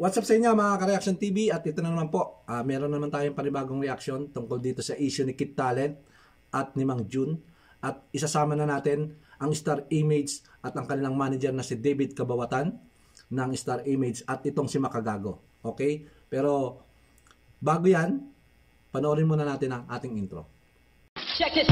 What's up sa inyo mga ka-Reaction TV at ito na naman po, uh, meron naman tayong panibagong reaction tungkol dito sa issue ni Kit Talent at ni Mang June at isasama na natin ang Star Image at ang kanilang manager na si David Kabawatan ng Star Image at itong si Makagago. Okay? Pero bago yan, panoorin muna natin ang ating intro. Check it!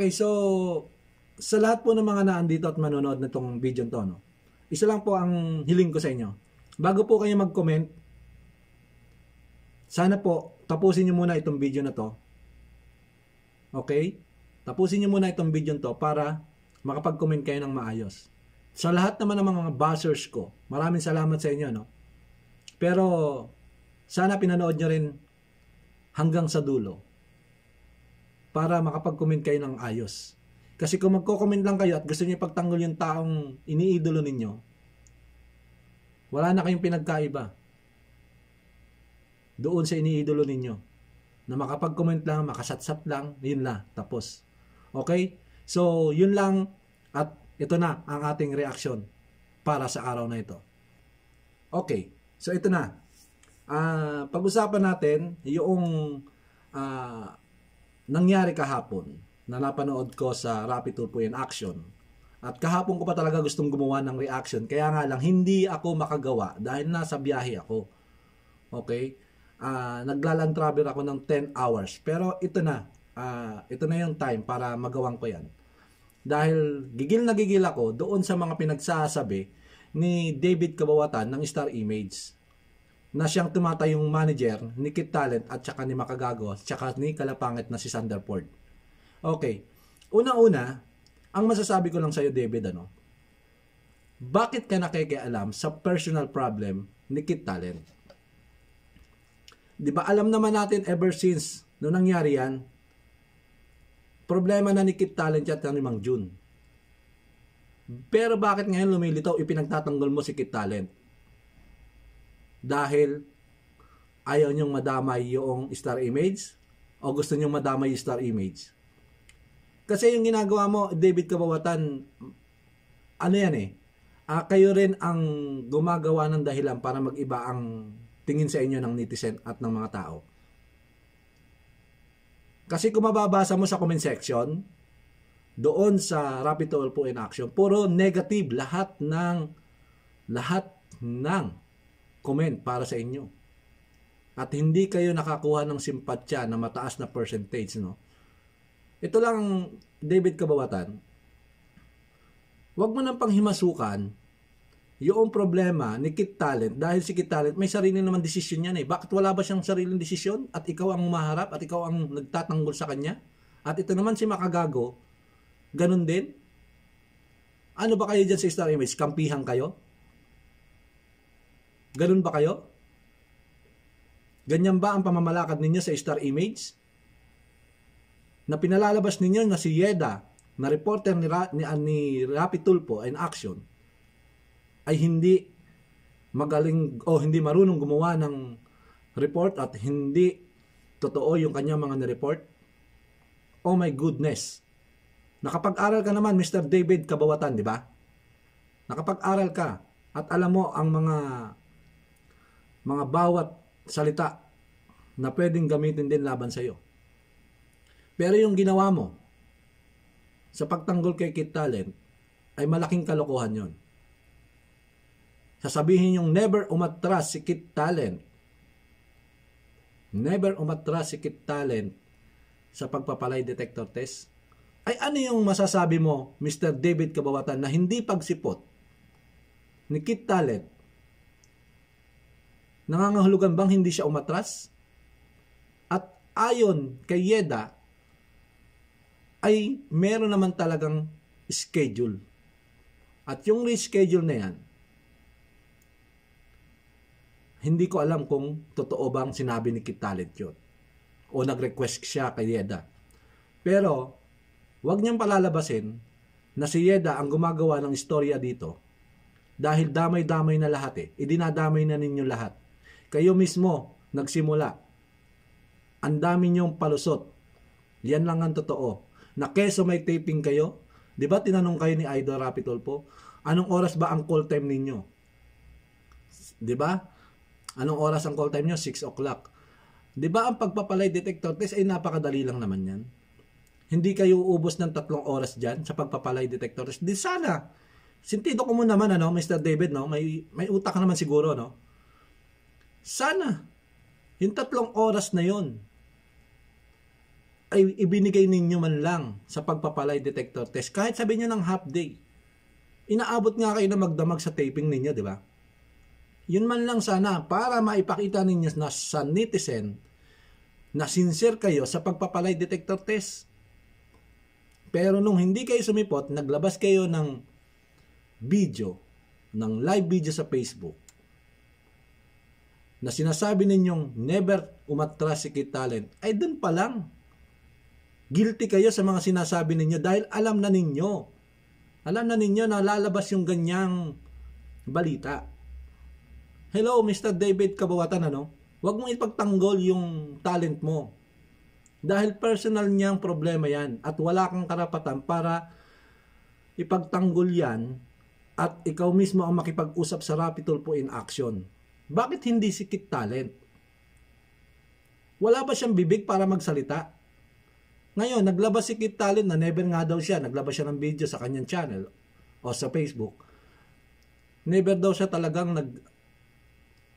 Okay, so sa lahat po ng mga naandito at manonood na itong video to, no? isa lang po ang hiling ko sa inyo. Bago po kayo mag-comment, sana po tapusin nyo muna itong video na to. Okay? Tapusin nyo muna itong video to para makapag-comment kayo ng maayos. Sa lahat naman ng mga buzzers ko, maraming salamat sa inyo. No? Pero sana pinanood nyo rin hanggang sa dulo para makapag-comment kayo ng ayos. Kasi kung magko-comment lang kayo at gusto niyo pagtanggol yung taong iniidolo ninyo, wala na kayong pinagkaiba doon sa iniidolo ninyo. Na makapag-comment lang, makasatsap lang, yun na, tapos. Okay? So, yun lang at ito na ang ating reaction para sa araw na ito. Okay, so ito na. Uh, pag-usapan natin yung uh, nangyari kahapon na napanood ko sa Rapid Tour po in Action. At kahapon ko pa talaga gustong gumawa ng reaction. Kaya nga lang, hindi ako makagawa dahil nasa biyahe ako. Okay? Uh, ah, naglalang travel ako ng 10 hours. Pero ito na. Uh, ito na yung time para magawang ko yan. Dahil gigil na gigil ako doon sa mga pinagsasabi ni David Kabawatan ng Star Image na siyang tumatayong manager ni Kit Talent at saka ni Makagago at saka ni Kalapangit na si Sander Ford. Okay. Una-una, ang masasabi ko lang sa'yo David ano, bakit ka nakikialam sa personal problem ni Kit Talent? Di ba alam naman natin ever since noong nangyari yan, problema na ni Kit Talent at ni Mang June. Pero bakit ngayon lumilitaw ipinagtatanggol mo si Kit Talent? dahil ayaw niyong madamay yung star image o gusto niyong madamay yung star image. Kasi yung ginagawa mo, David Kabawatan, ano yan eh, uh, kayo rin ang gumagawa ng dahilan para mag-iba ang tingin sa inyo ng netizen at ng mga tao. Kasi kung mababasa mo sa comment section, doon sa Rapid Tool po in action, puro negative lahat ng lahat ng comment para sa inyo. At hindi kayo nakakuha ng simpatya na mataas na percentage, no? Ito lang, David Kabawatan, huwag mo nang panghimasukan yung problema ni Kit Talent dahil si Kit Talent may sarili naman desisyon yan eh. Bakit wala ba siyang sariling desisyon at ikaw ang humaharap at ikaw ang nagtatanggol sa kanya? At ito naman si Makagago, ganun din? Ano ba kayo dyan sa Star Image? Kampihan kayo? Ganun ba kayo? Ganyan ba ang pamamalakad ninyo sa star image? Na pinalalabas ninyo na si Yeda, na reporter ni, Ra- ni, ah, ni Rapi Tulpo in action, ay hindi magaling o hindi marunong gumawa ng report at hindi totoo yung kanya mga nireport? Oh my goodness! Nakapag-aral ka naman, Mr. David Kabawatan, di ba? Nakapag-aral ka at alam mo ang mga mga bawat salita na pwedeng gamitin din laban sa iyo. Pero yung ginawa mo sa pagtanggol kay Kit Talent ay malaking kalokohan yon. Sasabihin yung never umatras si Kit Talent. Never umatras si Kit Talent sa pagpapalay detector test. Ay ano yung masasabi mo, Mr. David Kabawatan, na hindi pagsipot ni Kit Talent Nangangahulugan bang hindi siya umatras? At ayon kay Yeda, ay meron naman talagang schedule. At yung reschedule na yan, hindi ko alam kung totoo bang sinabi ni Kit Talent yun. O nag-request siya kay Yeda. Pero, huwag niyang palalabasin na si Yeda ang gumagawa ng istorya dito dahil damay-damay na lahat eh. Idinadamay na ninyo lahat. Kayo mismo nagsimula. Ang dami niyong palusot. Yan lang ang totoo. Na keso may taping kayo, di ba tinanong kayo ni Idol Rapitol po, anong oras ba ang call time ninyo? Di ba? Anong oras ang call time niyo? 6 o'clock. Di ba ang pagpapalay detector test ay napakadali lang naman yan? Hindi kayo uubos ng tatlong oras dyan sa pagpapalay detector test. Di sana, sintido ko mo naman, ano, Mr. David, no? May, may utak naman siguro, no? Sana, yung tatlong oras na yon ay ibinigay ninyo man lang sa pagpapalay detector test. Kahit sabi niyo ng half day. Inaabot nga kayo na magdamag sa taping ninyo, di ba? Yun man lang sana para maipakita ninyo na sa netizen na sincere kayo sa pagpapalay detector test. Pero nung hindi kayo sumipot, naglabas kayo ng video, ng live video sa Facebook na sinasabi ninyong never umatras si Kit Talent ay dun pa lang. Guilty kayo sa mga sinasabi ninyo dahil alam na ninyo. Alam na ninyo na lalabas yung ganyang balita. Hello, Mr. David Kabawatan, ano? Huwag mong ipagtanggol yung talent mo. Dahil personal niyang problema yan at wala kang karapatan para ipagtanggol yan at ikaw mismo ang makipag-usap sa Rapid po in Action. Bakit hindi si Kit Talent? Wala ba siyang bibig para magsalita? Ngayon, naglabas si Kit Talent na never nga daw siya. Naglabas siya ng video sa kanyang channel o sa Facebook. Never daw siya talagang nag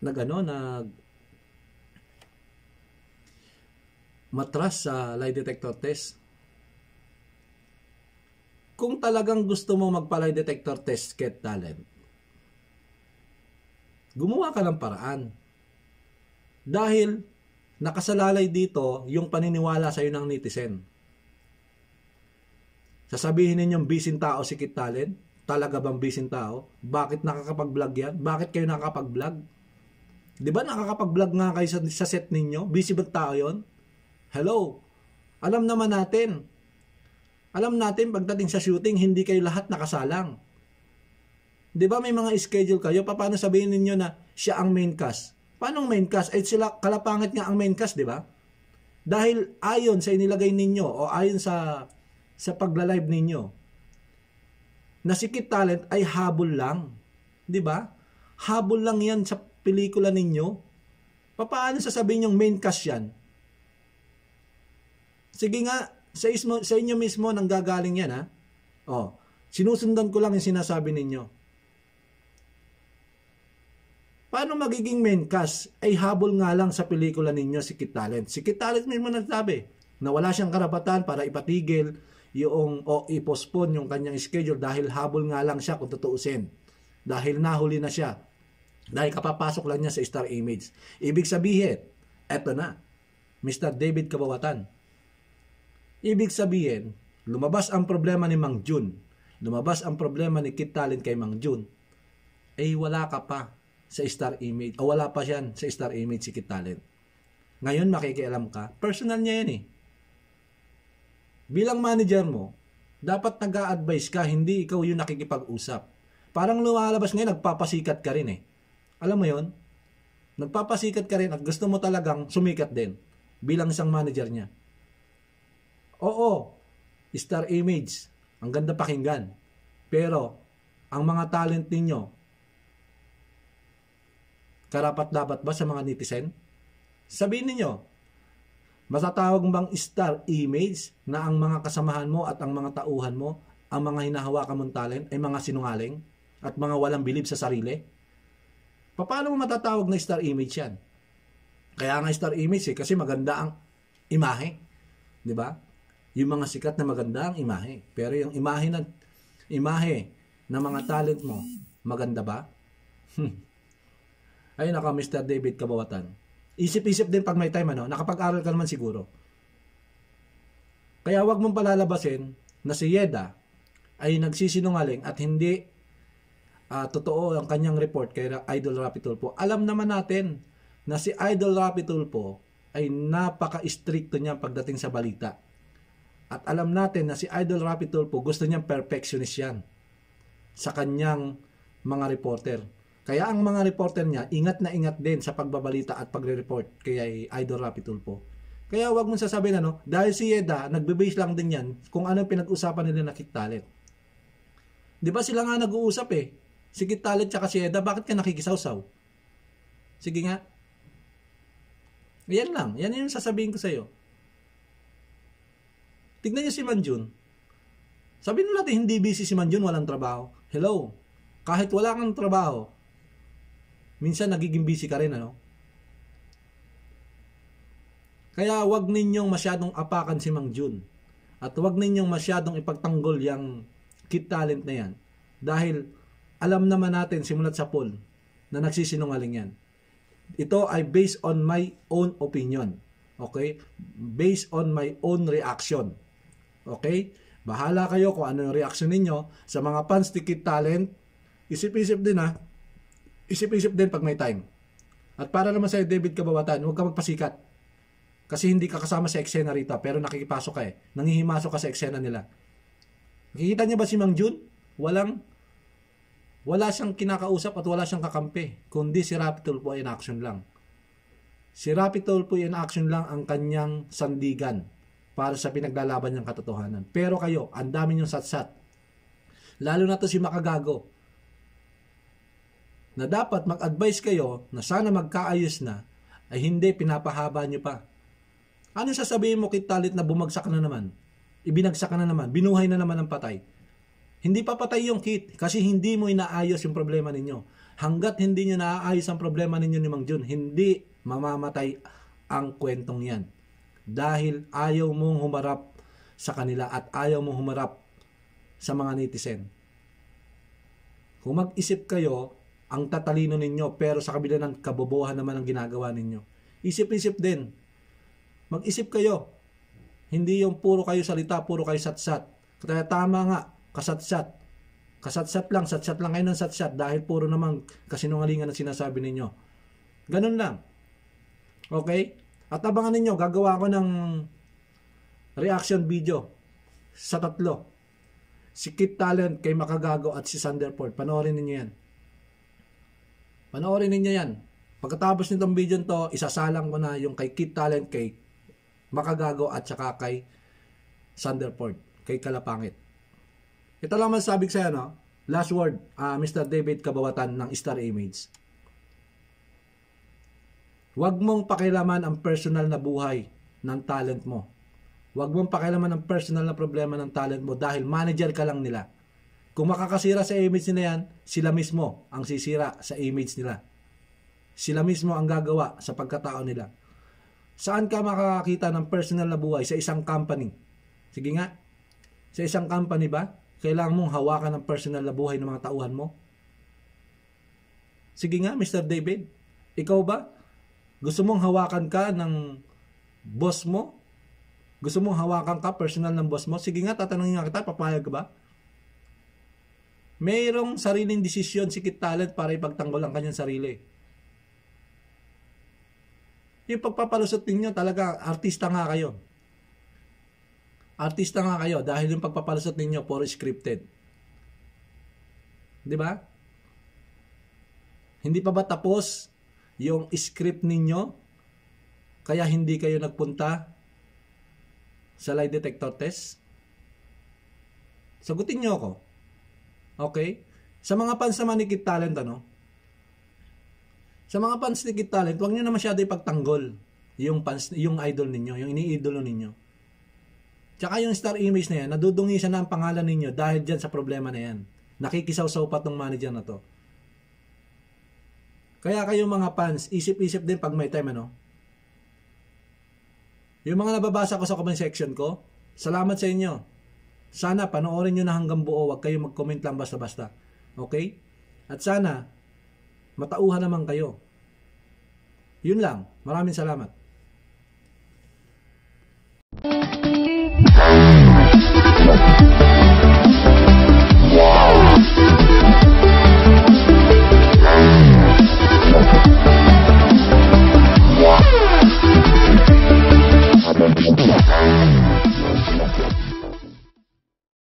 nag ano, nag matras sa lie detector test. Kung talagang gusto mo magpa-lie detector test, Kit Talent, gumawa ka ng paraan. Dahil nakasalalay dito yung paniniwala sa iyo ng netizen. Sasabihin ninyong bisin tao si Kit Talent? Talaga bang bisin tao? Bakit nakakapag-vlog yan? Bakit kayo nakakapag-vlog? Di ba nakakapag-vlog nga kayo sa, sa set ninyo? Busy ba tao yon? Hello? Alam naman natin. Alam natin pagdating sa shooting, hindi kayo lahat nakasalang. Di ba may mga schedule kayo? Paano sabihin ninyo na siya ang main cast? Paano ang main cast? Eh sila, kalapangit nga ang main cast, di ba? Dahil ayon sa inilagay ninyo o ayon sa sa pagla-live ninyo, na si Kid Talent ay habol lang. Di ba? Habol lang yan sa pelikula ninyo. Paano sasabihin yung main cast yan? Sige nga, sa, ismo, sa inyo mismo nang gagaling yan ha. Oh, sinusundan ko lang yung sinasabi ninyo. Paano magiging main cast? Ay habol nga lang sa pelikula ninyo si Kit Talent. Si Kit Talent mismo nagsabi na wala siyang karapatan para ipatigil yung o i yung kanyang schedule dahil habol nga lang siya kung tutuusin. Dahil nahuli na siya. Dahil kapapasok lang niya sa Star Image. Ibig sabihin, eto na, Mr. David Kabawatan. Ibig sabihin, lumabas ang problema ni Mang Jun. Lumabas ang problema ni Kit Talent kay Mang Jun. Eh wala ka pa sa star image. O wala pa siyan sa star image si Kit Talent. Ngayon makikialam ka, personal niya yan eh. Bilang manager mo, dapat nag advise ka, hindi ikaw yung nakikipag-usap. Parang lumalabas ngayon, nagpapasikat ka rin eh. Alam mo yon Nagpapasikat ka rin at gusto mo talagang sumikat din bilang isang manager niya. Oo, star image, ang ganda pakinggan. Pero, ang mga talent ninyo, Karapat-dapat ba sa mga netizen? Sabihin niyo, masatawag bang star image na ang mga kasamahan mo at ang mga tauhan mo, ang mga hinahawakan mong talent ay mga sinungaling at mga walang bilib sa sarili? Paano mo matatawag na star image yan? Kaya nga star image eh, kasi maganda ang imahe. Di ba? Yung mga sikat na maganda ang imahe. Pero yung imahe na, imahe ng mga talent mo, maganda ba? Hmm. Ayun ako, Mr. David Kabawatan. Isip-isip din pag may time, ano? Nakapag-aral ka naman siguro. Kaya wag mong palalabasin na si Yeda ay nagsisinungaling at hindi uh, totoo ang kanyang report kay Idol Rapi po. Alam naman natin na si Idol Rapi po ay napaka-stricto niya pagdating sa balita. At alam natin na si Idol Rapi po gusto niyang perfectionist yan sa kanyang mga reporter. Kaya ang mga reporter niya, ingat na ingat din sa pagbabalita at pagre-report kay Idol Rapi po. Kaya huwag mong sasabihin ano, dahil si Yeda, nagbe-base lang din yan kung anong pinag-usapan nila na Kitalit. Di ba sila nga nag-uusap eh? Si Kitalit tsaka si Yeda, bakit ka nakikisawsaw? Sige nga. Yan lang. Yan yung sasabihin ko sa iyo. Tignan niyo si Manjun. Sabihin natin hindi busy si Manjun, walang trabaho. Hello. Kahit wala kang trabaho, minsan nagiging busy ka rin, ano? Kaya wag ninyong masyadong apakan si Mang Jun. At wag ninyong masyadong ipagtanggol yung kit talent na yan. Dahil alam naman natin simulat sa poll na nagsisinungaling yan. Ito ay based on my own opinion. Okay? Based on my own reaction. Okay? Bahala kayo kung ano yung reaction ninyo sa mga fans ni kit Talent. Isip-isip din ha. Ah isip-isip din pag may time. At para naman sa'yo, David Kabawatan, huwag ka magpasikat. Kasi hindi ka kasama sa eksena rito, pero nakikipasok ka eh. Nangihimasok ka sa eksena nila. Nakikita niya ba si Mang Jun? Walang, wala siyang kinakausap at wala siyang kakampi. Kundi si Rapi Tulfo in action lang. Si Rapi Tulfo in action lang ang kanyang sandigan para sa pinaglalaban niyang katotohanan. Pero kayo, ang dami niyong satsat. Lalo na to si Makagago na dapat mag-advise kayo na sana magkaayos na ay hindi pinapahaba nyo pa. Ano sasabihin mo kay Talit na bumagsak na naman? Ibinagsak na naman, binuhay na naman ng patay. Hindi pa patay yung kit kasi hindi mo inaayos yung problema ninyo. Hanggat hindi nyo naaayos ang problema ninyo ni Mang Jun, hindi mamamatay ang kwentong yan. Dahil ayaw mong humarap sa kanila at ayaw mong humarap sa mga netizen. Kung mag-isip kayo ang tatalino ninyo pero sa kabila ng kabobohan naman ang ginagawa ninyo. Isip-isip din. Mag-isip kayo. Hindi yung puro kayo salita, puro kayo satsat. Kaya tama nga, kasatsat. Kasatsat lang, satsat lang kayo ng satsat dahil puro naman kasinungalingan ang sinasabi ninyo. Ganun lang. Okay? At abangan ninyo, gagawa ko ng reaction video sa tatlo. Si Kit Talent, kay Makagago at si Sanderford. Panoorin ninyo yan. Panoorin ninyo yan. Pagkatapos nitong video to, isasalang ko na yung kay Kit Talent, kay Makagago at saka kay Sanderford, kay Kalapangit. Ito lang masasabi ko sa'yo, no? Last word, uh, ah, Mr. David Kabawatan ng Star Image. Huwag mong pakilaman ang personal na buhay ng talent mo. Huwag mong pakilaman ang personal na problema ng talent mo dahil manager ka lang nila. Kung makakasira sa image nila yan, sila mismo ang sisira sa image nila. Sila mismo ang gagawa sa pagkatao nila. Saan ka makakakita ng personal na buhay sa isang company? Sige nga, sa isang company ba, kailangan mong hawakan ng personal na buhay ng mga tauhan mo? Sige nga, Mr. David, ikaw ba? Gusto mong hawakan ka ng boss mo? Gusto mong hawakan ka personal ng boss mo? Sige nga, tatanungin nga kita, papayag ka ba? mayroong sariling desisyon si Kit Talent para ipagtanggol ang kanyang sarili. Yung pagpapalusot ninyo talaga, artista nga kayo. Artista nga kayo dahil yung pagpapalusot ninyo puro scripted. Di ba? Hindi pa ba tapos yung script ninyo? Kaya hindi kayo nagpunta sa lie detector test? Sagutin niyo ako. Okay? Sa mga fans naman ni Kid Talent, ano? Sa mga fans ni Kid Talent, huwag niyo na masyado ipagtanggol yung, fans, yung idol ninyo, yung iniidolo ninyo. Tsaka yung star image na yan, nadudungisan na ang pangalan ninyo dahil dyan sa problema na yan. Nakikisaw-saw pa tong manager na to. Kaya kayo mga fans, isip-isip din pag may time, ano? Yung mga nababasa ko sa comment section ko, salamat sa inyo. Sana panoorin nyo na hanggang buo. Huwag kayong mag-comment lang basta-basta. Okay? At sana, matauhan naman kayo. Yun lang. Maraming salamat. Thank you.